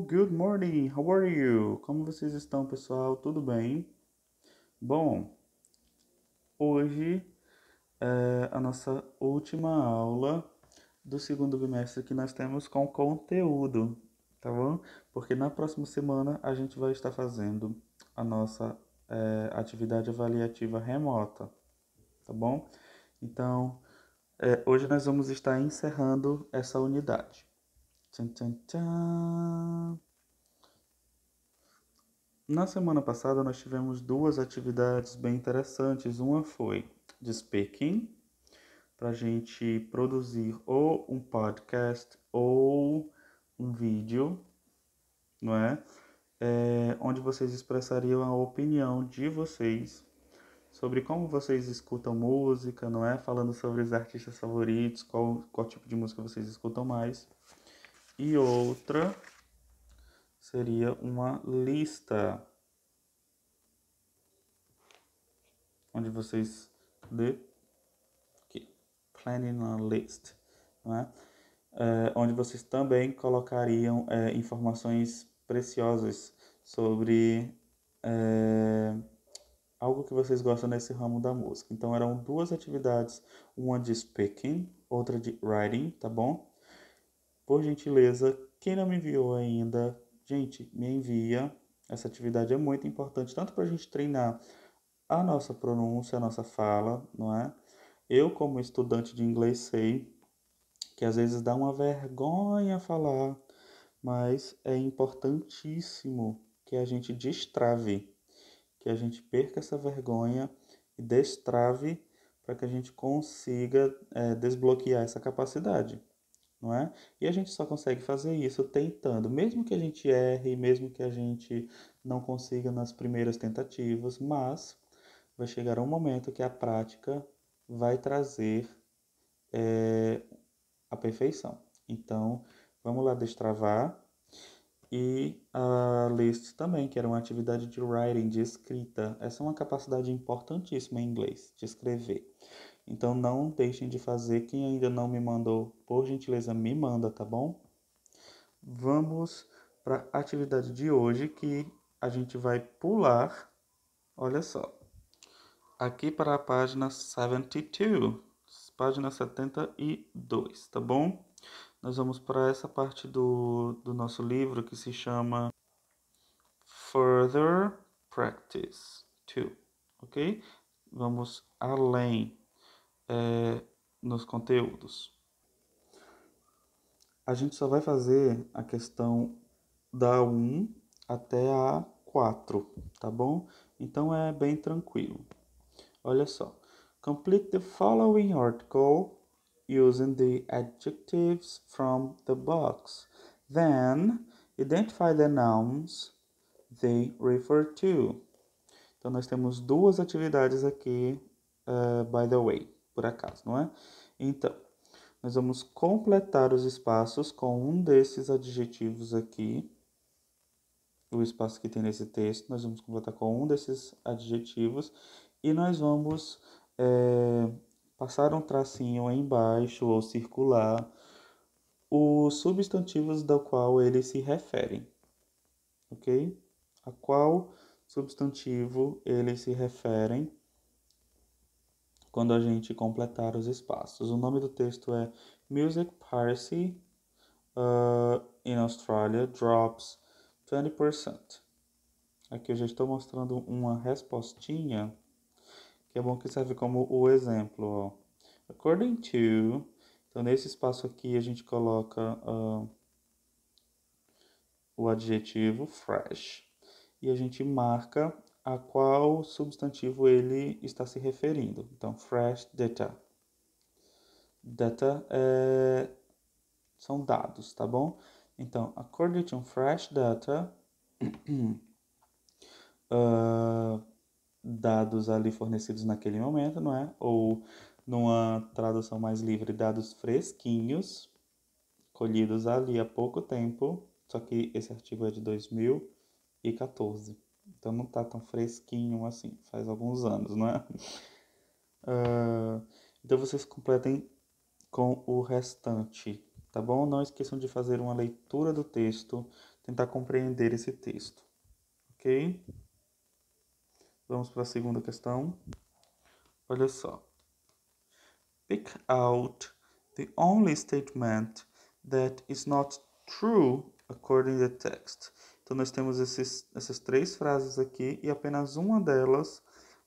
good morning, how are you? Como vocês estão, pessoal? Tudo bem? Bom, hoje é a nossa última aula do segundo bimestre que nós temos com conteúdo, tá bom? Porque na próxima semana a gente vai estar fazendo a nossa é, atividade avaliativa remota, tá bom? Então, é, hoje nós vamos estar encerrando essa unidade. Na semana passada, nós tivemos duas atividades bem interessantes. Uma foi de speaking, para a gente produzir ou um podcast ou um vídeo, não é? é? Onde vocês expressariam a opinião de vocês sobre como vocês escutam música, não é? Falando sobre os artistas favoritos, qual, qual tipo de música vocês escutam mais e outra seria uma lista onde vocês de aqui, planning a list, né? é, eh, onde vocês também colocariam é, informações preciosas sobre é, algo que vocês gostam nesse ramo da música. Então eram duas atividades, uma de speaking, outra de writing, tá bom? Por gentileza, quem não me enviou ainda, gente, me envia. Essa atividade é muito importante, tanto para a gente treinar a nossa pronúncia, a nossa fala, não é? Eu, como estudante de inglês, sei que às vezes dá uma vergonha falar, mas é importantíssimo que a gente destrave, que a gente perca essa vergonha e destrave para que a gente consiga é, desbloquear essa capacidade não é? E a gente só consegue fazer isso tentando, mesmo que a gente erre, mesmo que a gente não consiga nas primeiras tentativas, mas vai chegar um momento que a prática vai trazer é, a perfeição. Então, vamos lá destravar. E a list também, que era uma atividade de writing, de escrita. Essa é uma capacidade importantíssima em inglês, de escrever. Então não deixem de fazer. Quem ainda não me mandou, por gentileza, me manda, tá bom? Vamos para a atividade de hoje que a gente vai pular. Olha só. Aqui para a página 72, página 72, tá bom? Nós vamos para essa parte do, do nosso livro que se chama Further Practice 2, ok? Vamos além é, nos conteúdos. A gente só vai fazer a questão da 1 até a 4, tá bom? Então é bem tranquilo. Olha só. Complete the following article using the adjectives from the box. Then, identify the nouns they refer to. Então, nós temos duas atividades aqui, uh, by the way por acaso, não é? Então, nós vamos completar os espaços com um desses adjetivos aqui. O espaço que tem nesse texto, nós vamos completar com um desses adjetivos e nós vamos é, passar um tracinho embaixo ou circular os substantivos da qual eles se referem, ok? A qual substantivo eles se referem quando a gente completar os espaços. O nome do texto é Music Piracy uh, in Australia Drops 20%. Aqui eu já estou mostrando uma respostinha que é bom que serve como o exemplo. Ó. According to. Então, nesse espaço aqui, a gente coloca uh, o adjetivo fresh e a gente marca a qual substantivo ele está se referindo. Então, fresh data. Data é, são dados, tá bom? Então, according to fresh data, uh, dados ali fornecidos naquele momento, não é? Ou numa tradução mais livre, dados fresquinhos, colhidos ali há pouco tempo, só que esse artigo é de 2014. Então não tá tão fresquinho assim, faz alguns anos, não é? Uh, então vocês completem com o restante, tá bom? Não esqueçam de fazer uma leitura do texto, tentar compreender esse texto, ok? Vamos para a segunda questão. Olha só. Pick out the only statement that is not true according to the text. Então, nós temos esses, essas três frases aqui e apenas uma delas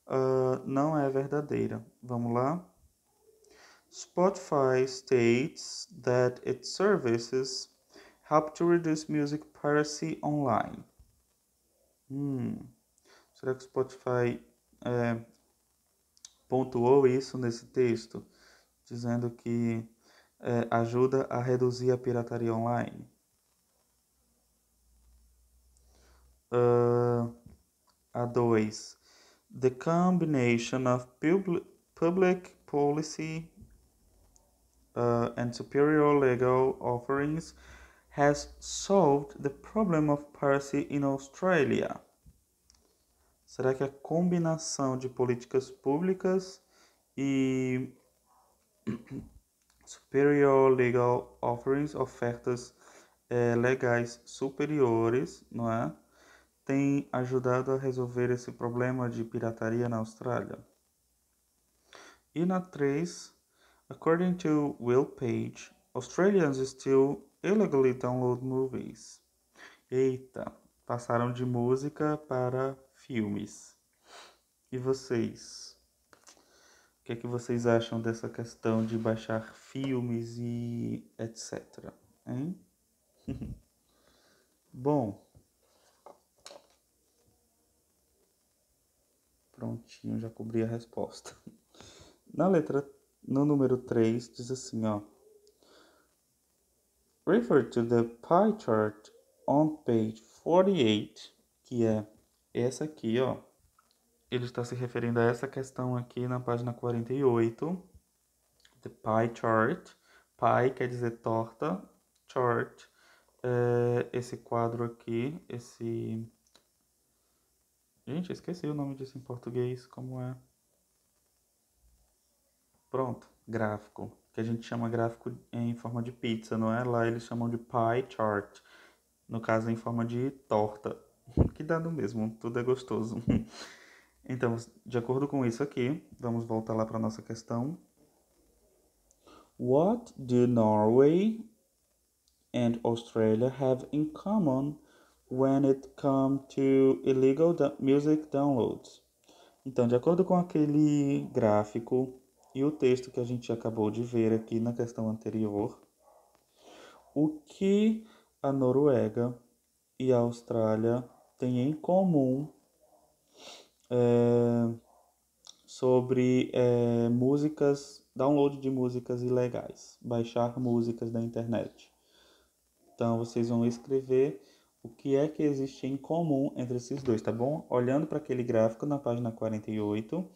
uh, não é verdadeira. Vamos lá? Spotify states that its services help to reduce music piracy online. Hum, será que o Spotify é, pontuou isso nesse texto? Dizendo que é, ajuda a reduzir a pirataria online? uh, a 2. The combination of public, public policy uh, and superior legal offerings has solved the problem of piracy in Australia. Será que a combinação de políticas públicas e superior legal offerings, ofertas é, legais superiores, não é? tem ajudado a resolver esse problema de pirataria na Austrália. E na 3, according to Will Page, Australians still illegally download movies. Eita, passaram de música para filmes. E vocês? O que é que vocês acham dessa questão de baixar filmes e etc? Hein? certinho, já cobri a resposta. Na letra, no número 3, diz assim, ó. Refer to the pie chart on page 48, que é essa aqui, ó. Ele está se referindo a essa questão aqui na página 48, the pie chart. Pie quer dizer torta, chart, é esse quadro aqui, esse Gente, eu esqueci o nome disso em português, como é. Pronto, gráfico. Que a gente chama gráfico em forma de pizza, não é? Lá eles chamam de pie chart. No caso, em forma de torta. que dá no mesmo, tudo é gostoso. então, de acordo com isso aqui, vamos voltar lá para nossa questão. What do Norway and Australia have in common? when it comes to illegal music downloads. Então, de acordo com aquele gráfico e o texto que a gente acabou de ver aqui na questão anterior, o que a Noruega e a Austrália têm em comum é, sobre é, músicas, download de músicas ilegais, baixar músicas da internet. Então vocês vão escrever o que é que existe em comum entre esses dois, tá bom? Olhando para aquele gráfico na página 48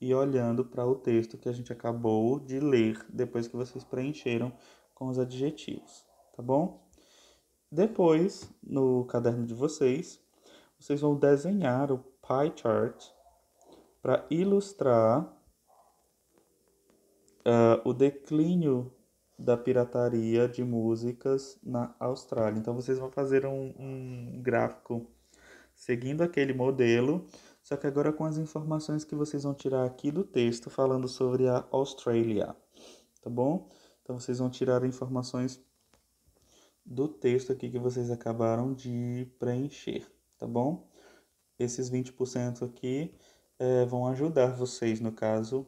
e olhando para o texto que a gente acabou de ler depois que vocês preencheram com os adjetivos, tá bom? Depois, no caderno de vocês, vocês vão desenhar o pie chart para ilustrar uh, o declínio da pirataria de músicas na Austrália. Então vocês vão fazer um, um gráfico seguindo aquele modelo, só que agora com as informações que vocês vão tirar aqui do texto falando sobre a Austrália, tá bom? Então vocês vão tirar informações do texto aqui que vocês acabaram de preencher, tá bom? Esses 20% aqui é, vão ajudar vocês, no caso,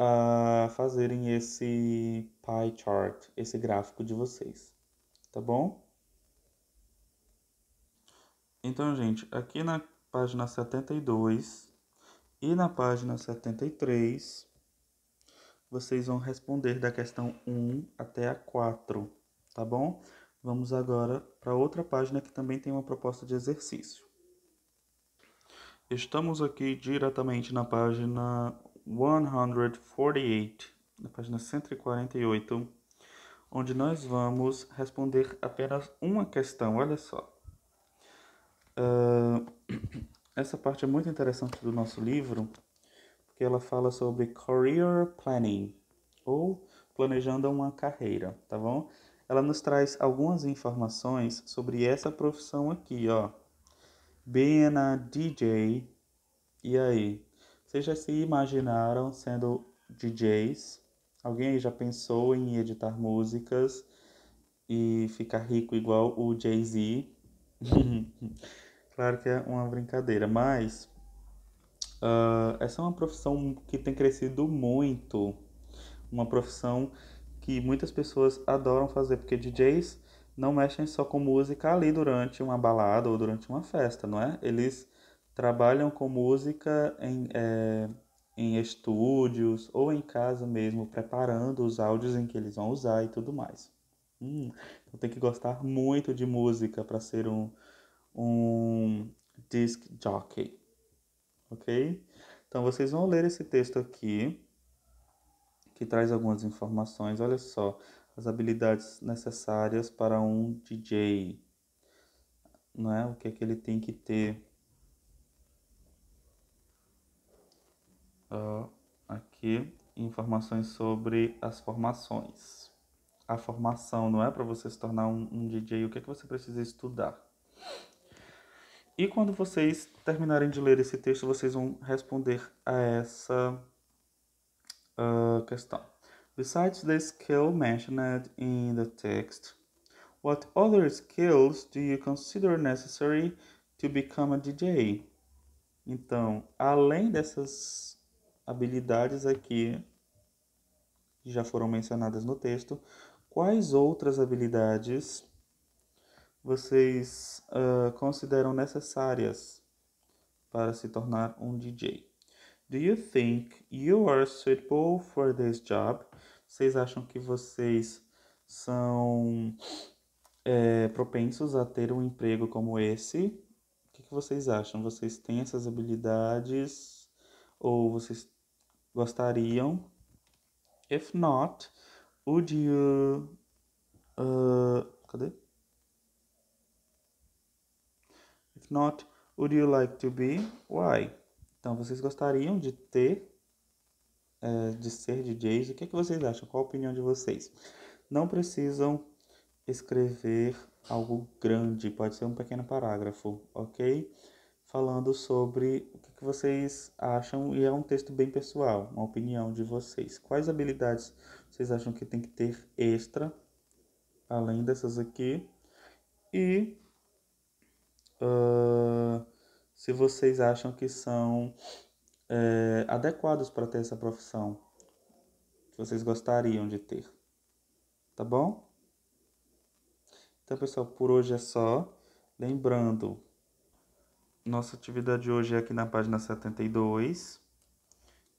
a fazerem esse pie chart, esse gráfico de vocês, tá bom? Então, gente, aqui na página 72 e na página 73, vocês vão responder da questão 1 até a 4, tá bom? Vamos agora para outra página que também tem uma proposta de exercício. Estamos aqui diretamente na página 148, na página 148, onde nós vamos responder apenas uma questão. Olha só. Uh, essa parte é muito interessante do nosso livro, porque ela fala sobre career planning, ou planejando uma carreira, tá bom? Ela nos traz algumas informações sobre essa profissão aqui, ó. Being a DJ. E aí, vocês já se imaginaram sendo DJs? Alguém aí já pensou em editar músicas e ficar rico igual o Jay-Z? claro que é uma brincadeira, mas uh, essa é uma profissão que tem crescido muito. Uma profissão que muitas pessoas adoram fazer, porque DJs não mexem só com música ali durante uma balada ou durante uma festa, não é? Eles trabalham com música em, é, em estúdios ou em casa mesmo, preparando os áudios em que eles vão usar e tudo mais. Hum, então tem que gostar muito de música para ser um, um disc jockey, ok? Então vocês vão ler esse texto aqui, que traz algumas informações. Olha só, as habilidades necessárias para um DJ, não é? O que é que ele tem que ter uh, aqui informações sobre as formações. A formação, não é? Para você se tornar um, um DJ, o que, é que você precisa estudar? E quando vocês terminarem de ler esse texto, vocês vão responder a essa uh, questão. Besides the skill mentioned in the text, what other skills do you consider necessary to become a DJ? Então, além dessas habilidades aqui já foram mencionadas no texto. Quais outras habilidades vocês uh, consideram necessárias para se tornar um DJ? Do you think you are suitable for this job? Vocês acham que vocês são é, propensos a ter um emprego como esse? O que, que vocês acham? Vocês têm essas habilidades ou vocês gostariam? If not, would you. Uh, cadê? If not, would you like to be? Why? Então, vocês gostariam de ter, é, de ser DJs? O que, é que vocês acham? Qual a opinião de vocês? Não precisam escrever algo grande, pode ser um pequeno parágrafo, ok? Falando sobre que vocês acham e é um texto bem pessoal, uma opinião de vocês. Quais habilidades vocês acham que tem que ter extra, além dessas aqui? E uh, se vocês acham que são é, adequados para ter essa profissão que vocês gostariam de ter. Tá bom? Então, pessoal, por hoje é só. Lembrando nossa atividade hoje é aqui na página 72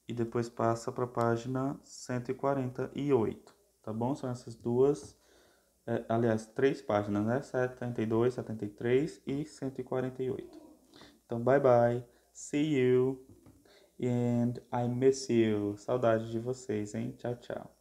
e depois passa para a página 148, tá bom? São essas duas, é, aliás, três páginas, né? 72, 73 e 148. Então, bye bye, see you and I miss you. Saudade de vocês, hein? Tchau, tchau.